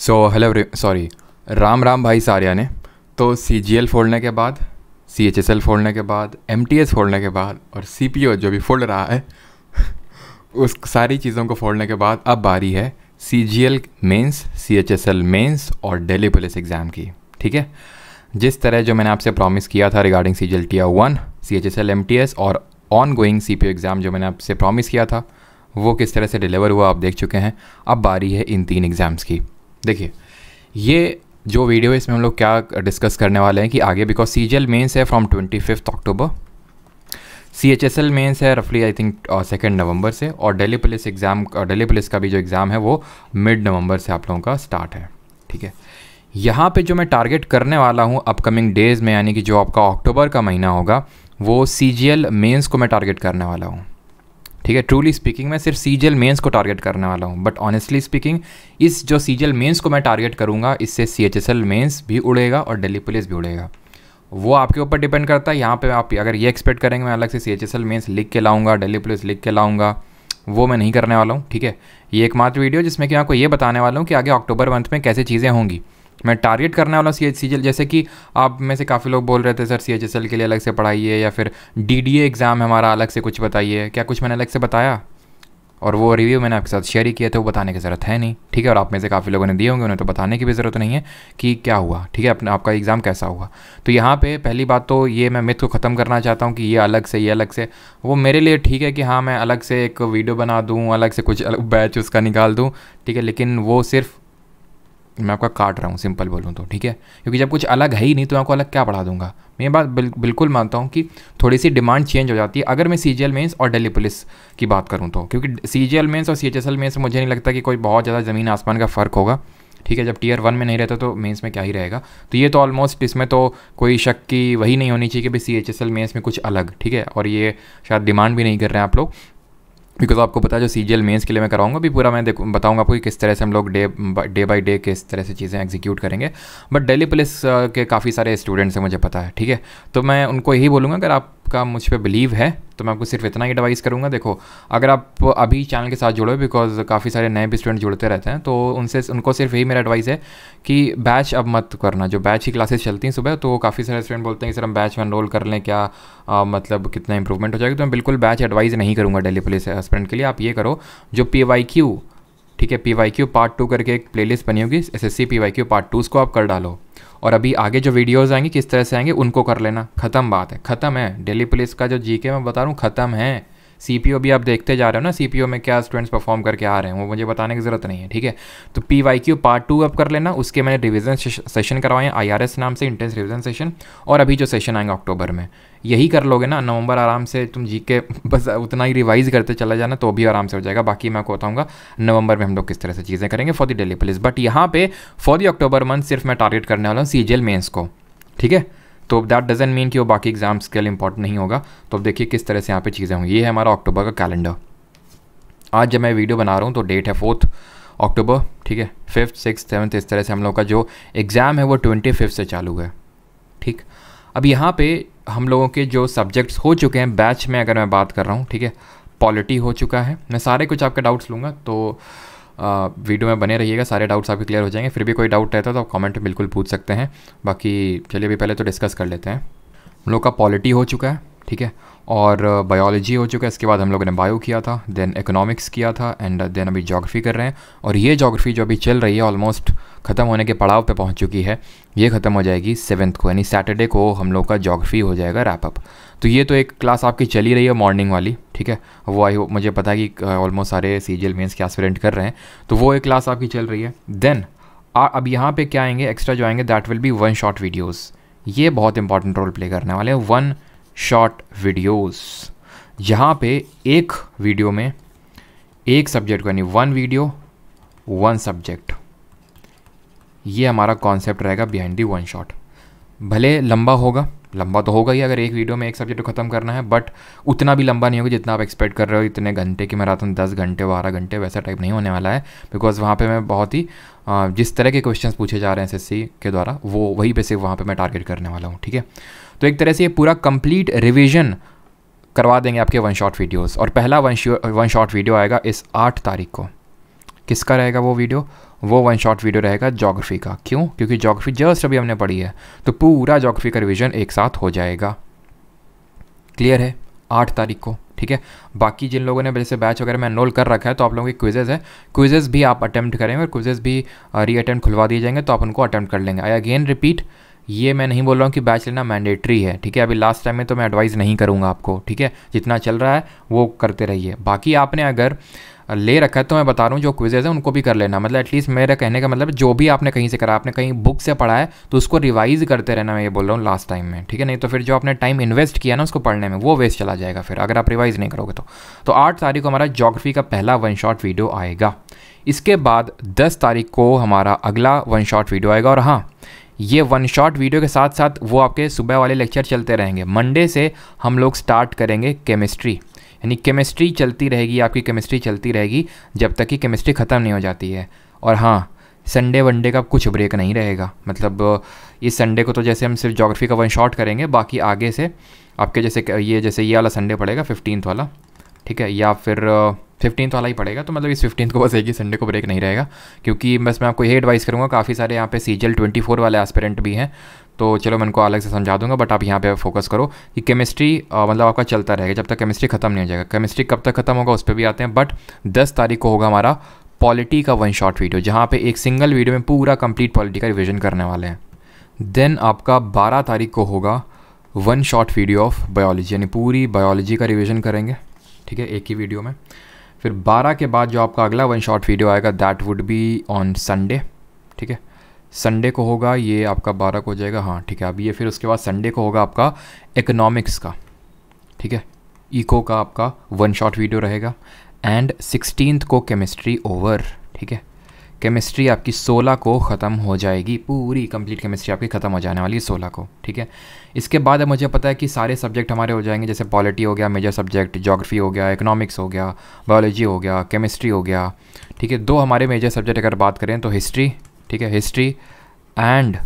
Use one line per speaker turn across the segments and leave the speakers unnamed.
सो hello sorry Ram Ram भाई सारिया ने तो सी जी एल फोड़ने के बाद सी एच एस एल फोड़ने के बाद एम टी एस फोड़ने के बाद और सी पी ओ जो भी फोड़ रहा है उस सारी चीज़ों को फोड़ने के बाद अब बारी है C G L mains C H S L mains और डेली पुलिस एग्ज़ाम की ठीक है जिस तरह जो मैंने आपसे प्रॉमिस किया था regarding C G L T R one C H S L M T S और ongoing C P O exam जो मैंने आपसे प्रॉमिस किया था वो किस तरह से डिलीवर हुआ आप देख चुके हैं अब बारी है इन तीन एग्ज़ाम्स की देखिए ये जो वीडियो है इसमें हम लोग क्या डिस्कस करने वाले हैं कि आगे because C G L mains है from twenty fifth October C H S L mains है रफली आई थिंक सेकेंड नवंबर से और Delhi police exam Delhi police का भी जो एग्ज़ाम है वो मिड नवंबर से आप लोगों का स्टार्ट है ठीक है यहाँ पे जो मैं टारगेट करने वाला हूँ अपकमिंग डेज़ में यानी कि जो आपका अक्टूबर का महीना होगा वो सी जी एल मेन्स को मैं टारगेट करने वाला हूँ ठीक है ट्रूली स्पीकिंग मैं सिर्फ सीजल मेंस को टारगेट करने वाला हूँ बट ऑनेस्टली स्पीकिंग इस जो सीजल मेंस को मैं टारगेट करूँगा इससे C H S L mains भी उड़ेगा और दिल्ली पुलिस भी उड़ेगा वो आपके ऊपर डिपेंड करता है यहाँ पे आप अगर ये एक्सपेक्ट करेंगे मैं अलग से C H S L mains लिख के लाऊंगा डेली पुलिस लिख के लाऊंगा वो मैं नहीं करने वाला हूँ ठीक है ये एकमात्र वीडियो जिसमें कि आपको ये बताने वाला हूँ कि आगे अक्टूबर मंथ में कैसे चीज़ें होंगी मैं टारगेट करने वाला सी एच सी एल जैसे कि आप में से काफ़ी लोग बोल रहे थे sir C H S L के लिए अलग से पढ़ाइए या फिर डी डी ए एग्ज़ाम हमारा अलग से कुछ बताइए क्या कुछ मैंने अलग से बताया और वो रिव्यू मैंने आपके साथ शेयर ही किया तो वो बताने की ज़रूरत है नहीं ठीक है और आप में से काफ़ी लोगों ने दिए होंगे उन्हें तो बताने की भी ज़रूरत नहीं है कि क्या हुआ ठीक है अपना आपका एग्ज़ाम कैसा हुआ तो यहाँ पे पहली बात तो ये मैं मिथ को ख़त्म करना चाहता हूँ कि ये अलग से ये अलग से वो मेरे लिए ठीक है कि हाँ मैं अलग से एक वीडियो बना दूँ अलग से कुछ बैच उसका निकाल दूँ ठीक है लेकिन वो सिर्फ मैं आपका काट रहा हूँ सिंपल बोलूँ तो ठीक है क्योंकि जब कुछ अलग है ही नहीं तो मैं आपको अलग क्या पढ़ा दूंगा मैं ये बात बिल, बिल्कुल मानता हूँ कि थोड़ी सी डिमांड चेंज हो जाती है अगर मैं सी जी एल मेन्स और डेली पुलिस की बात करूँ तो क्योंकि सी जी एल मेन्स और सी एच एस एल मुझे नहीं लगता कि कोई बहुत ज़्यादा ज़मीन आसमान का फ़र्क होगा ठीक है जब टीयर वन में नहीं रहता तो मेंस में क्या ही रहेगा तो ये तो ऑलमोस्ट इसमें तो कोई शक की वही नहीं होनी चाहिए कि भाई C H S L mains में कुछ अलग ठीक है और ये शायद डिमांड भी नहीं कर रहे हैं आप लोग बिकॉज आपको पता है जो सी जी एल मेन्स के लिए मैं कराऊंगा भी पूरा मैं बताऊंगा आपको कि किस तरह से हम लोग डे डे बाई डे किस तरह से चीज़ें एग्जीक्यूट करेंगे बट डेली पुलिस के काफ़ी सारे स्टूडेंट्स हैं मुझे पता है ठीक है तो मैं उनको यही बोलूँगा अगर आप आपका मुझ पर बिलीव है तो मैं आपको सिर्फ इतना ही एडवाइस करूँगा देखो अगर आप अभी चैनल के साथ जुड़ो बिकॉज काफ़ी सारे नए भी स्टूडेंट जुड़ते रहते हैं तो उनसे उनको सिर्फ यही मेरा एडवाइस है कि बैच अब मत करना जो बैच की क्लासेस चलती हैं सुबह तो काफ़ी सारे स्टूडेंट बोलते हैं कि सर हम बैच में एनरोल कर लें क्या आ, मतलब कितना इंप्रूवमेंट हो जाएगा तो मैं बिल्कुल बैच एडवाइस नहीं करूँगा डेली पुलिस हस्बैंड के लिए आप ये करो जो पी वाई क्यू ठीक है P Y Q part two करके एक प्लेलिस्ट बनी होगी S S C P Y Q part two उसको आप कर डालो और अभी आगे जो वीडियोज़ आएंगे किस तरह से आएंगे उनको कर लेना ख़त्म बात है ख़त्म है डेली पुलिस का जो जी के मैं बता रहा हूँ ख़त्म है सी पी ओ भी आप देखते जा रहे हो ना सी पी ओ में क्या स्टूडेंट्स परफॉर्म करके आ रहे हैं वो मुझे बताने की ज़रूरत नहीं है ठीक है तो P Y Q part two अब कर लेना उसके मैंने रिविजन सेशन करवाए हैं आई नाम से इंटेंस रिविजन सेशन और अभी जो सेशन आएंगे अक्टूबर में यही कर लोगे ना नवंबर आराम से तुम जी के बस उतना ही रिवाइज करते चला जाना तो भी आराम से हो जाएगा बाकी मैं आपको बताऊंगा नवंबर में हम लोग किस तरह से चीज़ें करेंगे for the Delhi police but यहाँ पे फॉर द अक्टूबर मंथ सिर्फ मैं टारगेट करने वाला हूँ सी मेन्स को ठीक है तो दैट डजेंट मीन कि वो बाकी एग्जाम्स के लिए इंपॉर्टेंट नहीं होगा तो अब देखिए किस तरह से यहाँ पे चीज़ें होंगी ये है हमारा अक्टूबर का कैलेंडर आज जब मैं वीडियो बना रहा हूँ तो डेट है फोर्थ अक्टूबर ठीक है फिफ्थ सिक्स सेवन्थ इस तरह से हम लोग का जो एग्ज़ाम है वो ट्वेंटी फिफ्थ से चालू है ठीक अब यहाँ पे हम लोगों के जो सब्जेक्ट्स हो चुके हैं बैच में अगर मैं बात कर रहा हूँ ठीक है पॉलिटी हो चुका है मैं सारे कुछ आपके डाउट्स लूँगा तो वीडियो में बने रहिएगा सारे डाउट्स आपके क्लियर हो जाएंगे फिर भी कोई डाउट रहता है तो आप कॉमेंट में बिल्कुल पूछ सकते हैं बाकी चलिए अभी पहले तो डिस्कस कर लेते हैं हम लोग का पॉलिटी हो चुका है ठीक है और बायोलॉजी हो चुका है इसके बाद हम लोगों ने बायो किया था देन इकोनॉमिक्स किया था एंड देन अभी जोग्राफी कर रहे हैं और ये जोग्राफी जो अभी चल रही है ऑलमोस्ट ख़त्म होने के पड़ाव पे पहुंच चुकी है ये ख़त्म हो जाएगी सेवन्थ को यानी सैटरडे को हम लोग का जोग्राफी हो जाएगा रैपअप तो ये तो एक क्लास आपकी चली रही है मॉर्निंग वाली ठीक है वो आई होप मुझे पता है कि ऑलमोस्ट सारे सी जी मेन्स के एस्पिरेंट कर रहे हैं तो वो एक क्लास आपकी चल रही है देन अब यहाँ पे क्या आएंगे एक्स्ट्रा जो आएंगे that will be one shot videos ये बहुत इंपॉर्टेंट रोल प्ले करने वाले हैं वन शॉट वीडियोस यहाँ पे एक वीडियो में एक सब्जेक्ट को यानी वन वीडियो वन सब्जेक्ट ये हमारा कॉन्सेप्ट रहेगा बिहाइंड दी वन शॉट भले लंबा होगा लंबा तो होगा ही अगर एक वीडियो में एक सब्जेक्ट को ख़त्म करना है बट उतना भी लंबा नहीं होगा जितना आप एक्सपेक्ट कर रहे हो इतने घंटे की मैराथन दस घंटे बारह घंटे वैसा टाइप नहीं होने वाला है बिकॉज वहाँ पर मैं बहुत ही जिस तरह के क्वेश्चन पूछे जा रहे हैं एस के द्वारा वो वही बेसिक वहाँ पर मैं टारगेट करने वाला हूँ ठीक है तो एक तरह से ये पूरा कंप्लीट रिविजन करवा देंगे आपके वन शॉट वीडियोस और पहला वन वन शॉट वीडियो आएगा इस आठ तारीख को किसका रहेगा वो वीडियो वो वन शॉट वीडियो रहेगा जोग्राफी का क्यों क्योंकि जोग्राफी जस्ट अभी हमने पढ़ी है तो पूरा जोग्राफी का रिविज़न एक साथ हो जाएगा क्लियर है आठ तारीख को ठीक है बाकी जिन लोगों ने जैसे बैच वगैरह में एनरोल कर रखा है तो आप लोगों के क्विजेज हैं क्विजेज भी आप अटैम्प्ट करेंगे और क्विजेज भी री अटैम्प्ट खुलवा दिए जाएंगे तो आप उनको अटैम्प्ट कर लेंगे आई अगेन रिपीट ये मैं नहीं बोल रहा हूँ कि बैच लेना मैंडेटरी है ठीक है अभी लास्ट टाइम में तो मैं एडवाइस नहीं करूँगा आपको ठीक है जितना चल रहा है वो करते रहिए बाकी आपने अगर ले रखा है तो मैं बता रहा हूँ जो क्विजेज हैं उनको भी कर लेना मतलब एटलीस्ट मेरे कहने का मतलब जो भी आपने कहीं से करा आपने कहीं बुक से पढ़ा है तो उसको रिवाइज करते रहना मैं ये बोल रहा हूँ लास्ट टाइम में ठीक है नहीं तो फिर जो आपने टाइम इन्वेस्ट किया ना उसको पढ़ने में वो वेस्ट चला जाएगा फिर अगर आप रिवाइज नहीं करोगे तो तो आठ तारीख को हमारा जोग्राफी का पहला वन शॉट वीडियो आएगा इसके बाद दस तारीख को हमारा अगला वन शॉट वीडियो आएगा और हाँ ये वन शॉट वीडियो के साथ साथ वो आपके सुबह वाले लेक्चर चलते रहेंगे मंडे से हम लोग स्टार्ट करेंगे केमिस्ट्री यानी केमिस्ट्री चलती रहेगी आपकी केमिस्ट्री चलती रहेगी जब तक कि केमिस्ट्री ख़त्म नहीं हो जाती है और हाँ संडे वनडे का कुछ ब्रेक नहीं रहेगा मतलब इस संडे को तो जैसे हम सिर्फ जोग्राफी का वन शॉट करेंगे बाकी आगे से आपके जैसे ये जैसे ये वाला संडे पड़ेगा फिफ्टीथ वाला ठीक है या फिर फिफ्टीन वाला ही पड़ेगा तो मतलब इस फिफ्टीन को बस एक ही संडे को ब्रेक नहीं रहेगा क्योंकि बस मैं आपको ये एडवाइस करूँगा काफ़ी सारे यहाँ पे सी जी ट्वेंटी फोर वाले एस्पेरेंट भी हैं तो चलो मैं उनको अलग से समझा दूंगा बट आप यहाँ पे फोकस करो कि केमिस्ट्री मतलब आपका चलता रहेगा जब तक केमिस्ट्री खत्म नहीं हो जाएगा केमिस्ट्री कब तक खत्म होगा उस पर भी आते हैं बट दस तारीख को होगा हमारा पॉलिटी का वन शॉट वीडियो जहाँ पे एक सिंगल वीडियो में पूरा कंप्लीट पॉलिटी का रिविजन करने वाले हैं देन आपका बारह तारीख को होगा one shot video of biology यानी पूरी बायोलॉजी का रिविजन करेंगे ठीक है एक ही वीडियो में फिर 12 के बाद जो आपका अगला वन शॉट वीडियो आएगा that would be on Sunday ठीक है संडे को होगा ये आपका बारह को हो जाएगा हाँ ठीक है अब ये फिर उसके बाद संडे को होगा आपका इकोनॉमिक्स का ठीक है इको का आपका वन शॉट वीडियो रहेगा एंड सिक्सटीन को केमिस्ट्री ओवर ठीक है केमिस्ट्री आपकी 16 को ख़त्म हो जाएगी पूरी कंप्लीट केमिस्ट्री आपकी ख़त्म हो जाने वाली है सोलह को ठीक है इसके बाद अब मुझे पता है कि सारे सब्जेक्ट हमारे हो जाएंगे जैसे पॉलिटी हो गया मेजर सब्जेक्ट जोग्राफी हो गया इकोनॉमिक्स हो गया बायोलॉजी हो गया केमिस्ट्री हो गया ठीक है दो हमारे मेजर सब्जेक्ट अगर बात करें तो हिस्ट्री ठीक है history and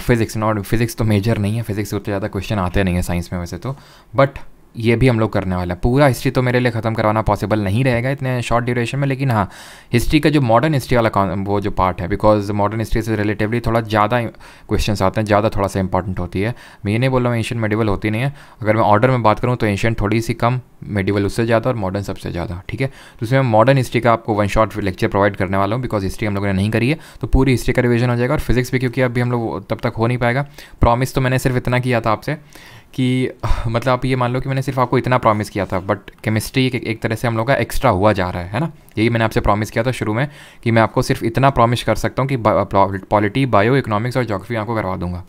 physics not physics तो मेजर नहीं है फिज़िक्स उतने ज़्यादा क्वेश्चन आते नहीं है साइंस में वैसे तो बट ये भी हम लोग करने वाला पूरा हिस्ट्री तो मेरे लिए ख़त्म करवाना पॉसिबल नहीं रहेगा इतने शॉर्ट ड्यूरेशन में लेकिन हाँ हिस्ट्री का जो मॉडर्न हिस्ट्री वाला वो जो पार्ट है बिकॉज मॉडर्न हिस्ट्री से रिलेटिवली थोड़ा ज़्यादा क्वेश्चन आते हैं ज़्यादा थोड़ा सा इंपॉर्टेंट होती है मैं ये नहीं बोल रहा हूँ एशियन मेडिवल होती नहीं है अगर मैं ऑर्डर में बात करूँ तो एशियन थोड़ी सी कम मेडिवल उससे ज़्यादा और मॉडर्न सबसे ज़्यादा ठीक है तो उसमें मॉडर्न हिस्ट्री का आपको वन शॉट लेक्चर प्रोवाइड करने वाला हूँ बिकॉज हिस्ट्री हम लोगों ने नहीं करी है तो पूरी हिस्ट्री का रिविजन हो जाएगा और फिजिक्स भी क्योंकि अभी हम लोग तब तक हो नहीं पाएगा प्रॉमिस तो मैंने सिर्फ इतना किया था आपसे कि मतलब आप ये मान लो कि मैंने सिर्फ आपको इतना प्रॉमिस किया था बट केमिस्ट्री एक, एक तरह से हम लोग का एक्स्ट्रा हुआ जा रहा है है ना यही मैंने आपसे प्रॉमिस किया था शुरू में कि मैं आपको सिर्फ इतना प्रॉमिस कर सकता हूँ कि पॉलिटी बायो इकोनॉमिक्स और जोग्राफी आपको करवा दूंगा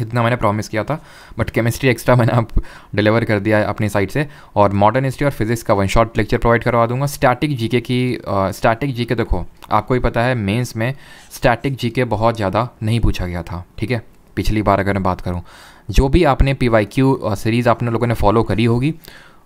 इतना मैंने प्रॉमिस किया था बट केमिस्ट्री एक्स्ट्रा मैंने आप डिलीवर कर दिया है अपनी साइड से और मॉडर्न हिस्ट्री और फिजिक्स का वन शॉट लेक्चर प्रोवाइड करवा दूंगा स्टैटिक जीके की स्टैटिक जीके देखो आपको ही पता है मेंस में स्टैटिक जीके बहुत ज़्यादा नहीं पूछा गया था ठीक है पिछली बार अगर मैं बात करूँ जो भी आपने पी वाई क्यू सीरीज़ आपने लोगों ने फॉलो करी होगी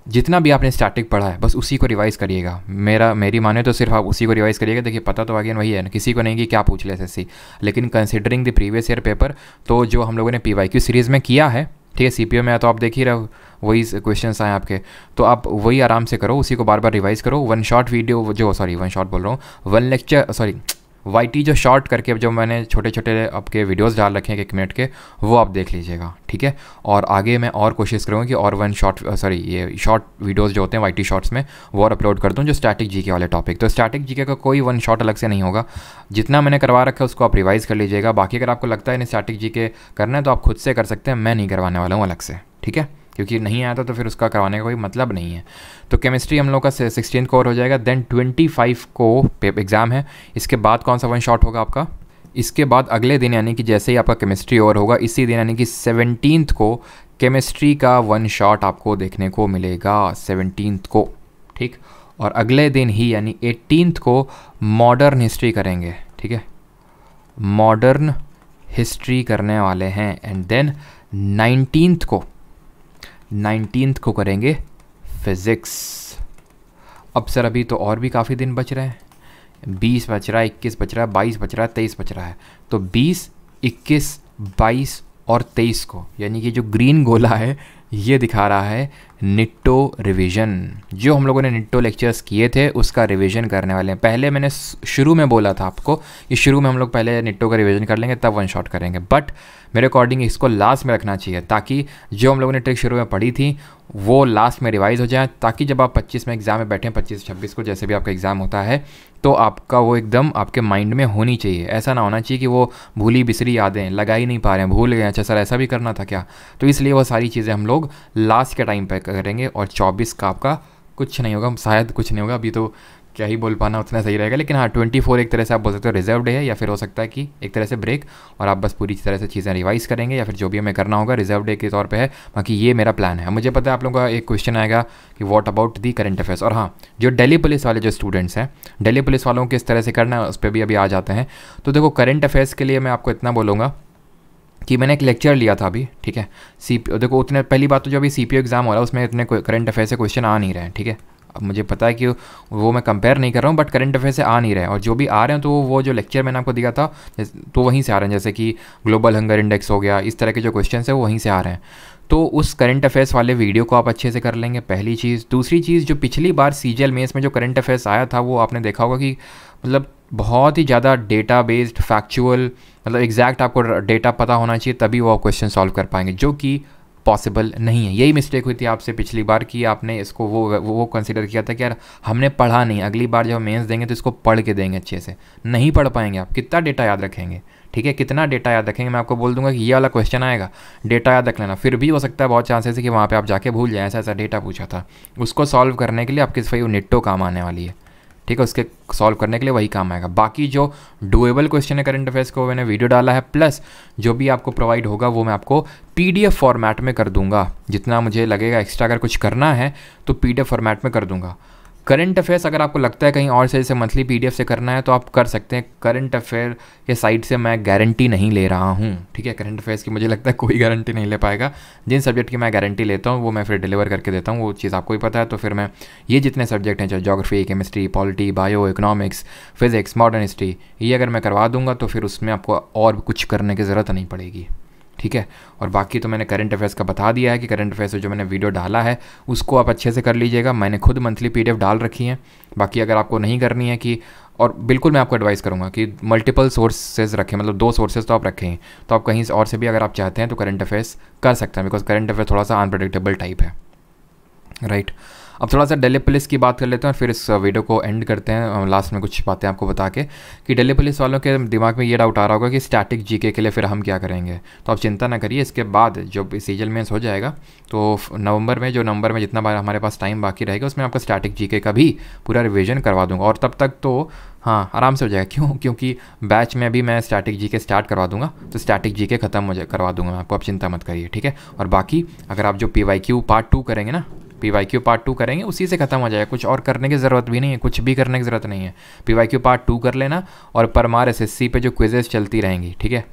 जितना भी आपने स्टैटिक पढ़ा है बस उसी को रिवाइज़ करिएगा मेरा मेरी माने तो सिर्फ आप उसी को रिवाइज़ करिएगा देखिए पता तो आगे वही है ना किसी को नहीं कि क्या पूछ ले एस लेकिन considering the previous year paper तो जो हम लोगों ने पी वाई क्यू सीरीज़ में किया है ठीक है सी पी ओ में तो आप देख ही रहे वही क्वेश्चन आए आपके तो आप वही आराम से करो उसी को बार बार रिवाइज़ करो वन शॉट वीडियो जो सॉरी वन शॉट बोल रहा हूँ वन लेक्चर सॉरी वाई जो शॉर्ट करके जो मैंने छोटे छोटे आपके वीडियोस डाल रखे हैं एक मिनट के वो आप देख लीजिएगा ठीक है और आगे मैं और कोशिश करूँगा कि और वन शॉर्ट सॉरी ये शॉर्ट वीडियोस जो होते हैं वाई शॉर्ट्स में वो और अपलोड कर दूँ जो स्टैटिक जीके वाले टॉपिक तो स्टैटिक जीके का कोई वन शॉट अलग से नहीं होगा जितना मैंने करवा रखा है उसको आप रिवाइज़ कर लीजिएगा बाकी अगर आपको लगता है इन्हें स्टैटिक जी करना है तो आप खुद से कर सकते हैं मैं नहीं करवाने वाला हूँ अलग से ठीक है क्योंकि नहीं था तो फिर उसका करवाने का कोई मतलब नहीं है तो केमिस्ट्री हम लोग का सिक्सटीन कोर हो जाएगा देन ट्वेंटी फाइव को एग्ज़ाम है इसके बाद कौन सा वन शॉट होगा आपका इसके बाद अगले दिन यानी कि जैसे ही आपका केमिस्ट्री ओवर होगा इसी दिन यानी कि सेवनटीन को केमिस्ट्री का वन शॉट आपको देखने को मिलेगा सेवनटीन को ठीक और अगले दिन ही यानी एटीन को मॉडर्न हिस्ट्री करेंगे ठीक है मॉडर्न हिस्ट्री करने वाले हैं एंड देन नाइनटीन को नाइनटीन को करेंगे फिज़िक्स अब सर अभी तो और भी काफ़ी दिन बच रहे हैं बीस बच रहा है इक्कीस बच रहा है बाईस बच रहा है तेईस बच रहा है तो बीस इक्कीस बाईस और तेईस को यानी कि जो ग्रीन गोला है ये दिखा रहा है निट्टो रिवीजन जो हम लोगों ने निट्टो लेक्चर्स किए थे उसका रिवीजन करने वाले हैं पहले मैंने शुरू में बोला था आपको कि शुरू में हम लोग पहले निट्टो का रिवीजन कर लेंगे तब वन शॉट करेंगे बट मेरे अकॉर्डिंग इसको लास्ट में रखना चाहिए ताकि जो हम लोगों ने ट्रिक शुरू में पढ़ी थी वो लास्ट में रिवाइज हो जाए ताकि जब आप पच्चीस में एग्ज़ाम में बैठें पच्चीस छब्बीस को जैसे भी आपका एग्ज़ाम होता है तो आपका वो एकदम आपके माइंड में होनी चाहिए ऐसा ना होना चाहिए कि वो भूली बिसरी यादें लगा ही नहीं पा रहे हैं भूल गए अच्छा सर ऐसा भी करना था क्या तो इसलिए वो सारी चीज़ें हम लोग लोग लास्ट के टाइम पे करेंगे और चौबीस का आपका कुछ नहीं होगा शायद कुछ नहीं होगा अभी तो क्या ही बोल पाना उतना सही रहेगा लेकिन हाँ ट्वेंटी फोर एक तरह से आप बोल सकते हो रिजर्व डे है या फिर हो सकता है कि एक तरह से ब्रेक और आप बस पूरी तरह से चीज़ें रिवाइज करेंगे या फिर जो भी हमें करना होगा रिजर्व डे के तौर पे है बाकी ये मेरा प्लान है मुझे पता है आप लोगों का एक क्वेश्चन आएगा कि what about the current affairs और हाँ जो डेली पुलिस वाले जो स्टूडेंट्स हैं डेली पुलिस वालों को किस तरह से करना है उस पर भी अभी आ जाते हैं तो देखो करंट अफेयर्स के लिए मैं आपको इतना बोलूँगा कि मैंने एक लेक्चर लिया था अभी ठीक है सी देखो उतने पहली बात तो जो अभी सी पी एग्ज़ाम हो रहा है उसमें इतने करंट अफेयर से क्वेश्चन आ नहीं रहे हैं ठीक है अब मुझे पता है कि वो मैं कंपेयर नहीं कर रहा हूँ बट करंट अफेयर से आ नहीं रहे हैं और जो भी आ रहे हैं तो वो जो लेक्चर मैंने आपको दिया था तो वहीं से आ रहे हैं जैसे कि ग्लोबल हंगर इंडेक्स हो गया इस तरह के जो क्वेश्चन है वो वहीं से आ रहे हैं तो उस करंट अफेयर्स वाले वीडियो को आप अच्छे से कर लेंगे पहली चीज़ दूसरी चीज़ जो पिछली बार सी जी मेस में जो करंट अफेयर्स आया था वो आपने देखा होगा कि मतलब बहुत ही ज़्यादा डेटा बेस्ड फैक्चुअल मतलब एग्जैक्ट आपको डेटा पता होना चाहिए तभी वो क्वेश्चन सॉल्व कर पाएंगे जो कि पॉसिबल नहीं है यही मिस्टेक हुई थी आपसे पिछली बार कि आपने इसको वो वो, वो कंसिडर किया था कि यार हमने पढ़ा नहीं अगली बार जब हम मेन्स देंगे तो इसको पढ़ के देंगे अच्छे से नहीं पढ़ पाएंगे आप कितना डेटा याद रखेंगे ठीक है कितना डेटा याद रखेंगे मैं आपको बोल दूंगा कि ये वाला क्वेश्चन आएगा डेटा याद रख लेना फिर भी हो सकता है बहुत चांसेस है कि वहाँ पर आप जाके भूल जाए ऐसा ऐसा डेटा पूछा था उसको सॉल्व करने के लिए आपकी सफाई वो निट्टो काम आने वाली है ठीक है उसके सॉल्व करने के लिए वही काम आएगा बाकी जो डुएबल क्वेश्चन है करंट अफेयर्स को मैंने वीडियो डाला है प्लस जो भी आपको प्रोवाइड होगा वो मैं आपको पीडीएफ फॉर्मेट में कर दूंगा जितना मुझे लगेगा एक्स्ट्रा अगर कुछ करना है तो पीडीएफ फॉर्मेट में कर दूंगा करंट अफेयर्स अगर आपको लगता है कहीं और से जैसे मंथली पी से करना है तो आप कर सकते हैं करंट अफेयर के साइड से मैं गारंटी नहीं ले रहा हूँ ठीक है करंट अफेयर्स की मुझे लगता है कोई गारंटी नहीं ले पाएगा जिन सब्जेक्ट की मैं गारंटी लेता हूँ वो मैं फिर डिलीवर करके देता हूँ वो चीज़ आपको ही पता है तो फिर मैं ये जितने सब्जेक्ट हैं चाहे geography chemistry polity bio economics physics modern history ये अगर मैं करवा दूंगा तो फिर उसमें आपको और कुछ करने की ज़रूरत नहीं पड़ेगी ठीक है और बाकी तो मैंने करंट अफेयर्स का बता दिया है कि करंट अफेयर्स जो मैंने वीडियो डाला है उसको आप अच्छे से कर लीजिएगा मैंने खुद मंथली पी डाल रखी है बाकी अगर आपको नहीं करनी है कि और बिल्कुल मैं आपको एडवाइस करूँगा कि मल्टीपल सोर्सेज रखें मतलब दो सोर्सेज तो आप रखें तो आप कहीं और से भी अगर आप चाहते हैं तो करंट अफेयर्स कर सकते हैं बिकॉज करंट अफेयर थोड़ा सा अनप्रडिक्टेबल टाइप है राइट right? अब थोड़ा सा डेली पुलिस की बात कर लेते हैं और फिर इस वीडियो को एंड करते हैं लास्ट में कुछ बातें आपको बता के कि डेली पुलिस वालों के दिमाग में ये डाउट आ रहा होगा कि स्टैटिक जीके के लिए फिर हम क्या करेंगे तो आप चिंता ना करिए इसके बाद जब सीजल मेंस हो जाएगा तो नवंबर में जो नवंबर में जितना बार हमारे पास टाइम बाकी रहेगा उसमें आपका स्टैटिक जी का भी पूरा रिविजन करवा दूँगा और तब तक तो हाँ आराम से हो जाएगा क्यों क्योंकि बैच में भी मैं स्टैटिक जी के स्टार्ट करवा दूंगा तो स्टैटिक जी के ख़त्म हो जाए करवा दूंगा मैं आपको आप चिंता मत करिए ठीक है और बाकी अगर आप जो P Y Q part two करेंगे ना P Y Q part two करेंगे उसी से खत्म हो जाएगा कुछ और करने की ज़रूरत भी नहीं है कुछ भी करने की ज़रूरत नहीं है P Y Q part two कर लेना और परमार एस एस सी पर जो क्विजेज चलती रहेंगी ठीक है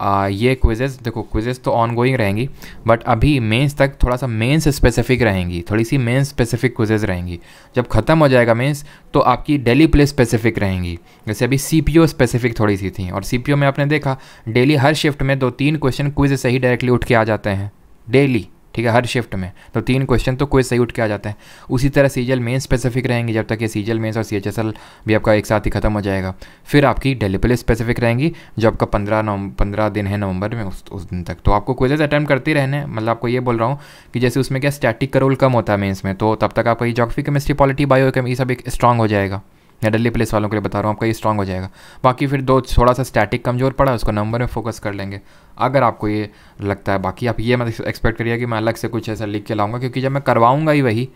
आ, ये क्विजेज देखो क्विजेज तो ऑन गोइंग रहेंगी बट अभी मेंस तक थोड़ा सा मेंस स्पेसिफिक रहेंगी थोड़ी सी मेंस स्पेसिफिक क्विजेज रहेंगी जब ख़त्म हो जाएगा मेंस तो आपकी डेली प्ले स्पेसिफिक रहेंगी जैसे अभी सी पी ओ स्पेसिफिक थोड़ी सी थी और सी पी ओ में आपने देखा डेली हर शिफ्ट में दो तीन क्वेश्चन क्विज से ही डायरेक्टली उठ के आ जाते हैं डेली ठीक है हर शिफ्ट में तो तीन क्वेश्चन तो कोई सही उठ के आ जाते हैं उसी तरह सी एल मेन स्पेसिफिक रहेंगे जब तक ये सी मेन्स और सी एच एस एल भी आपका एक साथ ही खत्म हो जाएगा फिर आपकी डेलीपल स्पेसिफिक रहेंगी जो आपका पंद्रह नव पंद्रह दिन है नवंबर में उस उस दिन तक तो आपको क्वेजेज अटैम्प्ट करते रहने मतलब आपको ये बोल रहा हूँ कि जैसे उसमें क्या स्टैटिक का रोल कम होता है मेन्स में तो तब तक आपका ये जोग्राफी केमिस्ट्री पॉलिटी बायो ये सब एक स्ट्रॉग हो जाएगा या डेली प्लेस वालों के लिए बता रहा हूँ आपका ये स्ट्रॉग हो जाएगा बाकी फिर दो थोड़ा सा स्टैटिक कमज़ोर पड़ा उसको नंबर में फोकस कर लेंगे अगर आपको ये लगता है बाकी आप ये मत एक्सपेक्ट करिए कि मैं अलग से कुछ ऐसा लिख के लाऊंगा क्योंकि जब मैं करवाऊँगा ही वही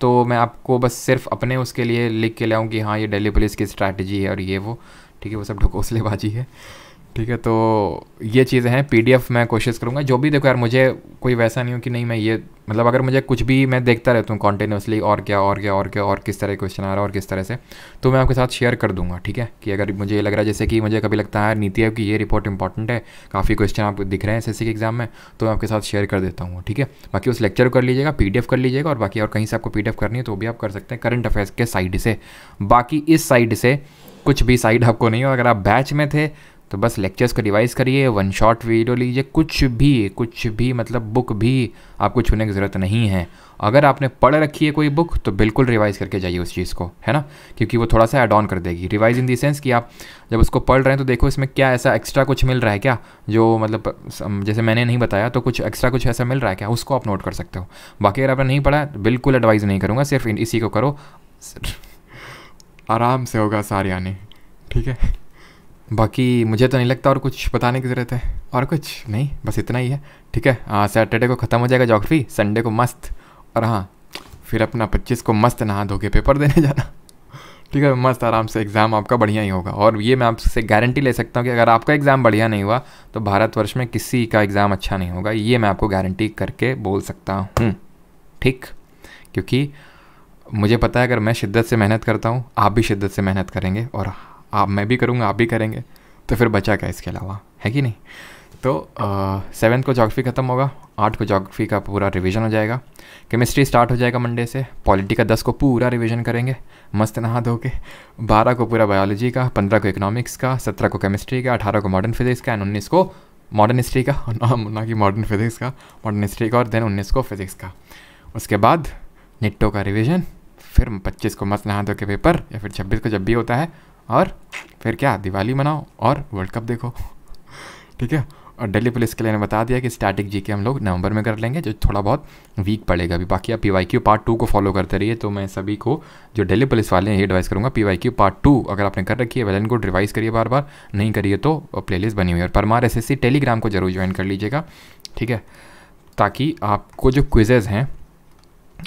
तो मैं आपको बस सिर्फ अपने उसके लिए लिख के लाऊँ कि हाँ ये डेली पुलिस की स्ट्रैटेजी है और ये वो ठीक है वो सब ढकोसलेबाजी है ठीक है तो ये चीज़ें हैं पी मैं कोशिश करूँगा जो भी देखो यार मुझे कोई वैसा नहीं हो कि नहीं मैं ये मतलब अगर मुझे कुछ भी मैं देखता रहता हूँ कॉन्टीन्यूसली और क्या और क्या और क्या और किस तरह क्वेश्चन आ रहा है और किस तरह से तो मैं आपके साथ शेयर कर दूंगा ठीक है कि अगर मुझे ये लग रहा है जैसे कि मुझे कभी लगता है नीति आयोग की ये रिपोर्ट इंपॉर्टेंट है काफ़ी क्वेश्चन आप दिख रहे हैं एस के एग्जाम में तो मैं आपके साथ शेयर कर देता हूँ ठीक है बाकी उस लेक्चर कर लीजिएगा पी कर लीजिएगा और बाकी और कहीं से आपको पी करनी है तो भी आप कर सकते हैं करंट अफेयर्स के साइड से बाकी इस साइड से कुछ भी साइड आपको नहीं हो अगर आप बैच में थे तो बस लेक्चर्स को रिवाइज करिए वन शॉट वीडियो लीजिए कुछ भी कुछ भी मतलब बुक भी आपको छूने की ज़रूरत नहीं है अगर आपने पढ़ रखी है कोई बुक तो बिल्कुल रिवाइज़ करके जाइए उस चीज़ को है ना क्योंकि वो थोड़ा सा एड ऑन कर देगी रिवाइज इन दी सेंस कि आप जब उसको पढ़ रहे हैं तो देखो इसमें क्या ऐसा एक्स्ट्रा कुछ मिल रहा है क्या जो मतलब जैसे मैंने नहीं बताया तो कुछ एक्स्ट्रा कुछ ऐसा मिल रहा है क्या उसको आप नोट कर सकते हो बाकी अगर आपने नहीं पढ़ा तो बिल्कुल एडवाइज़ नहीं करूँगा सिर्फ इसी को करो आराम से होगा सारे आने ठीक है बाकी मुझे तो नहीं लगता और कुछ बताने की ज़रूरत है और कुछ नहीं बस इतना ही है ठीक है सैटरडे को ख़त्म हो जाएगा जोग्राफी संडे को मस्त और हाँ फिर अपना पच्चीस को मस्त नहा धो के पेपर देने जाना ठीक है मस्त आराम से एग्ज़ाम आपका बढ़िया ही होगा और ये मैं आपसे गारंटी ले सकता हूँ कि अगर आपका एग्ज़ाम बढ़िया नहीं हुआ तो भारतवर्ष में किसी का एग्ज़ाम अच्छा नहीं होगा ये मैं आपको गारंटी करके बोल सकता हूँ ठीक क्योंकि मुझे पता है अगर मैं शिद्दत से मेहनत करता हूँ आप भी शिद्दत से मेहनत करेंगे और आप मैं भी करूँगा आप भी करेंगे तो फिर बचा क्या इसके अलावा है कि नहीं तो सेवन्थ को जोग्राफी ख़त्म होगा आठ को जोग्राफी का पूरा रिवीजन हो जाएगा केमिस्ट्री स्टार्ट हो जाएगा मंडे से पॉलिटी का दस को पूरा रिवीजन करेंगे मस्त नहा धो के बारह को पूरा बायोलॉजी का पंद्रह को इकोनॉमिक्स का सत्रह को केमिस्ट्री का अठारह को मॉडर्न फिजिक्स का एंड उन्नीस को मॉडर्न हिस्ट्री का ना कि मॉडर्न फिजिक्स का मॉडर्न हिस्ट्री का और देन उन्नीस को फिजिक्स का उसके बाद निट्टो का रिविज़न फिर पच्चीस को मस्त नहा धो के पेपर या फिर छब्बीस को जब भी होता है और फिर क्या दिवाली मनाओ और वर्ल्ड कप देखो ठीक है और दिल्ली पुलिस के लिए ने बता दिया कि स्टैटिक जी के हम लोग नवंबर में कर लेंगे जो थोड़ा बहुत वीक पड़ेगा अभी बाकी आप P Y Q part two को फॉलो करते रहिए तो मैं सभी को जो दिल्ली पुलिस वाले हैं ये एडवाइस करूँगा P Y Q part two अगर आपने कर रखी है वेल एंड गुड रिवाइज करिए बार बार नहीं करिए तो प्ले बनी हुई है और Parmar S S C Telegram को जरूर ज्वाइन कर लीजिएगा ठीक है ताकि आपको जो क्विजेज़ हैं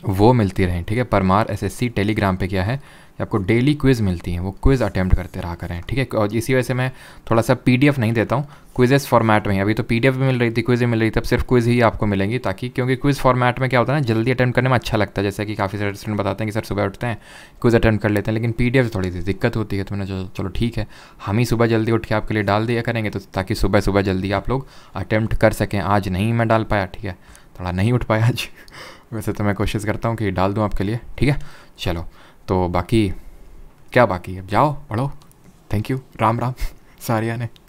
वो मिलती रहें ठीक है Parmar S S C Telegram पर क्या है आपको डेली क्विज़ मिलती हैं वो क्विज़ अटैम्प्ट करते रहा करें ठीक है और इसी वजह से मैं थोड़ा सा पी नहीं देता हूँ क्विजेस फॉर्मेट में अभी तो पी भी मिल रही थी क्विज़ भी मिल रही थी अब सिर्फ क्विज़ ही आपको मिलेंगी ताकि क्योंकि क्विज़ फॉर्मेट में क्या होता है ना जल्दी अटैम्प्ट करने में अच्छा लगता है जैसे कि काफ़ी सारे स्टूडेंट बताते हैं कि सर सुबह उठते हैं क्विज़ अटैम्प्ट कर लेते हैं लेकिन पी थोड़ी सी दिक्कत होती है तो मैंने चलो ठीक है हम ही सुबह जल्दी उठ के आपके लिए डाल दिया करेंगे तो ताकि सुबह सुबह जल्दी आप लोग अटैम्प्ट कर सकें आज नहीं मैं डाल पाया ठीक है थोड़ा नहीं उठ पाया आज वैसे तो मैं कोशिश करता हूँ कि डाल दूँ आपके लिए ठीक है चलो तो बाकी क्या बाकी अब जाओ पढ़ो थैंक यू राम राम सारिया ने